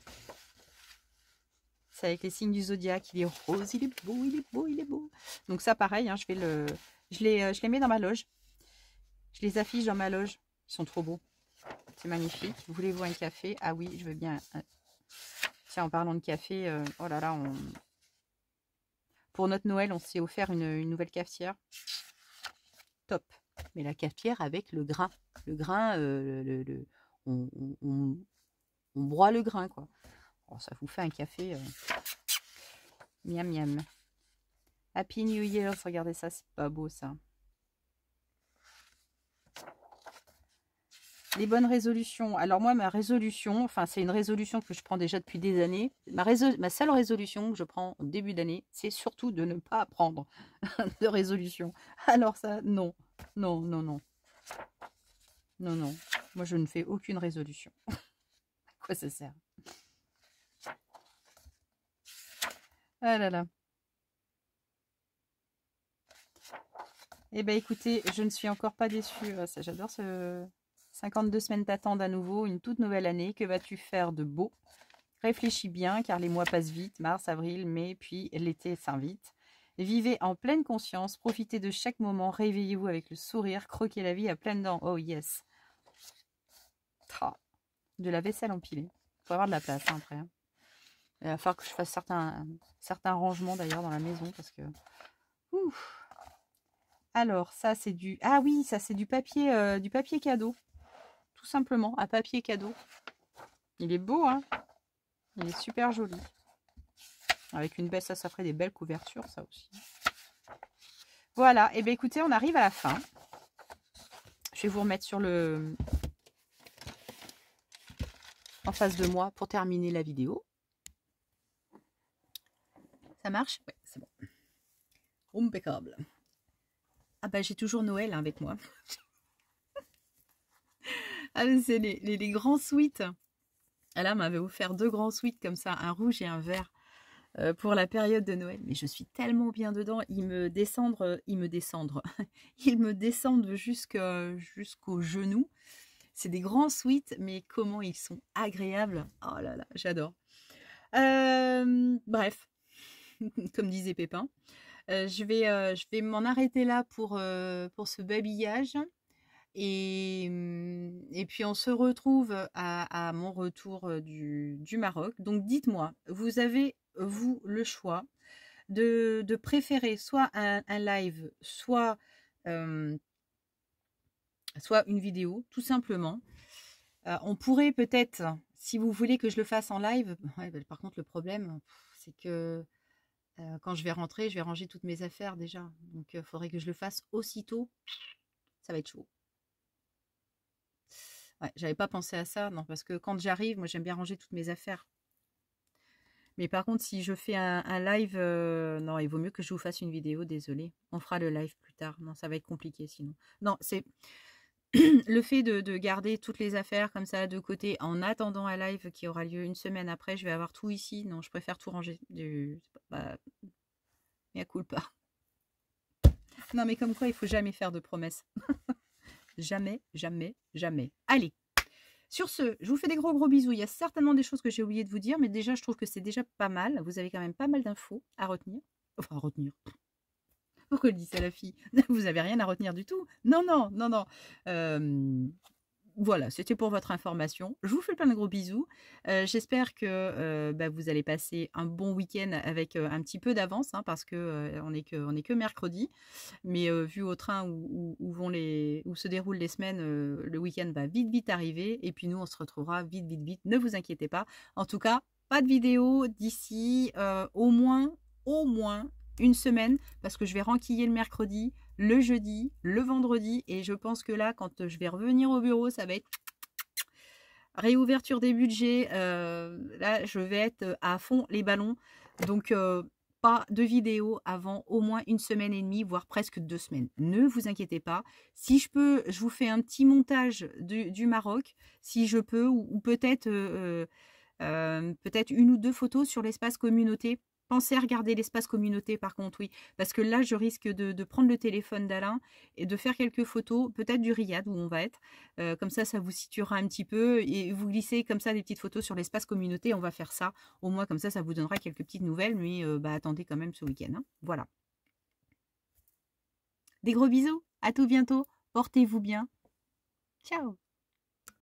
avec les signes du zodiaque. Il est rose, il est beau, il est beau, il est beau. Donc ça, pareil, hein, je, vais le, je, les, euh, je mets dans ma loge. Je les affiche dans ma loge. Ils sont trop beaux. C'est magnifique. Voulez-vous un café Ah oui, je veux bien. Euh, tiens, en parlant de café, euh, oh là là, on... pour notre Noël, on s'est offert une, nouvelle cafetière. Top. Mais la cafetière avec le grain. Le grain, le, le, on, on, on, broie le grain, quoi ça vous fait un café. Euh. Miam, miam. Happy New Year. Regardez ça, c'est pas beau, ça. Les bonnes résolutions. Alors moi, ma résolution, enfin c'est une résolution que je prends déjà depuis des années. Ma, ma seule résolution que je prends au début d'année, c'est surtout de ne pas prendre <laughs> de résolution. Alors ça, non, non, non, non. Non, non. Moi, je ne fais aucune résolution. <laughs> à quoi ça sert Ah là là. Eh bien, écoutez, je ne suis encore pas déçue. Euh, j'adore ce 52 semaines t'attendent à nouveau, une toute nouvelle année. Que vas-tu faire de beau Réfléchis bien, car les mois passent vite. Mars, avril, mai, puis l'été s'invite. Vivez en pleine conscience, profitez de chaque moment, réveillez-vous avec le sourire, croquez la vie à pleines dents. Oh yes. Tra. De la vaisselle empilée. Il Faut avoir de la place hein, après. Hein. Il va falloir que je fasse certains, certains rangements d'ailleurs dans la maison parce que... Ouf. Alors, ça c'est du... Ah oui, ça c'est du papier euh, du papier cadeau. Tout simplement, à papier cadeau. Il est beau, hein Il est super joli. Avec une belle, ça, ça ferait des belles couvertures, ça aussi. Voilà, et eh bien écoutez, on arrive à la fin. Je vais vous remettre sur le... en face de moi pour terminer la vidéo. Ça marche Oui, c'est bon. Impeccable. Ah bah j'ai toujours Noël hein, avec moi. <laughs> ah c'est les, grands suites. elle m'avait offert deux grands suites comme ça, un rouge et un vert euh, pour la période de Noël. Mais je suis tellement bien dedans, ils me descendent, euh, ils me descendent, <laughs> ils me descendent jusqu'au genou. C'est des grands suites, mais comment ils sont agréables. Oh là là, j'adore. Euh, bref, <laughs> comme disait Pépin. Euh, je vais, euh, vais m'en arrêter là pour, euh, pour ce babillage. Et, hum, et, puis on se retrouve à, mon retour du, Maroc. Donc dites-moi, vous avez, vous, le choix de, préférer soit un, live, soit, hum, soit une vidéo, tout simplement. on pourrait peut-être, si vous voulez que je le fasse en live, bah, par contre le problème, c'est que euh, quand je vais rentrer, je vais ranger toutes mes affaires déjà. Donc, il euh, faudrait que je le fasse aussitôt. Ça va être chaud. j'avais pas pensé à ça, non, parce que quand j'arrive, moi j'aime bien ranger toutes mes affaires. Mais par contre, si je fais un, live, euh, non, il vaut mieux que je vous fasse une vidéo, Désolée. On fera le live plus tard. Non, ça va être compliqué sinon. Non, c'est <clears throat> le fait de, garder toutes les affaires comme ça de côté en attendant un live qui aura lieu une semaine après, je vais avoir tout ici. Non, je préfère tout ranger. Du... Bah, cool pas. <laughs> Non, mais comme quoi, il faut jamais faire de promesses. <laughs> jamais, jamais, jamais. Allez. Sur ce, je vous fais des gros gros bisous. Il y a certainement des choses que j'ai oublié de vous dire, mais déjà, je trouve que c'est déjà pas mal. Vous avez quand même pas mal d'infos à retenir. Enfin, à retenir. Pourquoi le dit ça la fille <laughs> Vous n'avez rien à retenir du tout. Non, non, non, non. voilà, c'était pour votre information. Je vous fais plein de gros bisous. Euh, j'espère que euh, bah, vous allez passer un bon week-end avec euh, un petit peu d'avance, hein, parce que on n'est que que mercredi. Mais vu au train vont les où se déroulent les semaines, le week-end va vite vite arriver. Et puis nous, on se retrouvera vite vite vite. Ne vous inquiétez pas. En tout cas, pas de vidéo d'ici au moins au moins une semaine parce que je vais renquiller le mercredi, le jeudi, le vendredi et je pense que là, quand euh, je vais revenir au bureau, ça va être réouverture des budgets. Euh, là, je vais être euh, à fond les ballons. Donc, pas de vidéo avant au moins une semaine et demie, voire presque deux semaines. Ne vous inquiétez pas. Si je peux, je vous fais un petit montage du, Maroc, si je peux, ou, peut-être peut-être une ou deux photos sur l'espace communauté Pensez à regarder l'espace communauté par contre, oui, parce que là, je risque de, prendre le téléphone d'Alain et de faire quelques photos, peut-être du Riyad où on va être. Euh, comme ça, ça vous situera un petit peu et vous glissez comme ça des petites photos sur l'espace communauté. On va faire ça au moins comme ça, ça vous donnera quelques petites nouvelles. Mais euh, bah, attendez quand même ce week-end. Hein. Voilà. Des gros bisous, à tout bientôt, portez-vous bien. Ciao